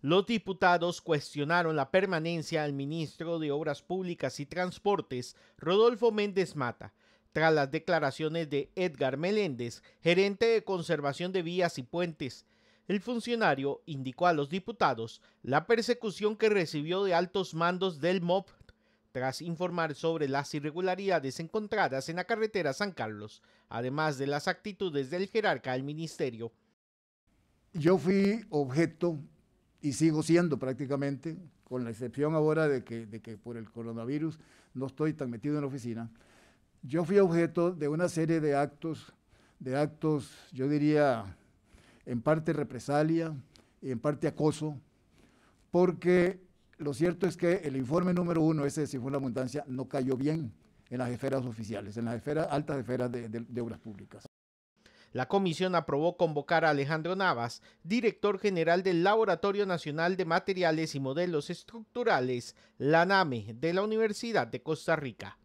los diputados cuestionaron la permanencia al ministro de Obras Públicas y Transportes, Rodolfo Méndez Mata, tras las declaraciones de Edgar Meléndez, gerente de Conservación de Vías y Puentes. El funcionario indicó a los diputados la persecución que recibió de altos mandos del MOP tras informar sobre las irregularidades encontradas en la carretera San Carlos, además de las actitudes del jerarca del ministerio. Yo fui objeto y sigo siendo prácticamente, con la excepción ahora de que, de que por el coronavirus no estoy tan metido en la oficina, yo fui objeto de una serie de actos, de actos, yo diría, en parte represalia y en parte acoso, porque lo cierto es que el informe número uno, ese de fue la Abundancia, no cayó bien en las esferas oficiales, en las esferas, altas esferas de obras públicas. La comisión aprobó convocar a Alejandro Navas, director general del Laboratorio Nacional de Materiales y Modelos Estructurales, LANAME, de la Universidad de Costa Rica.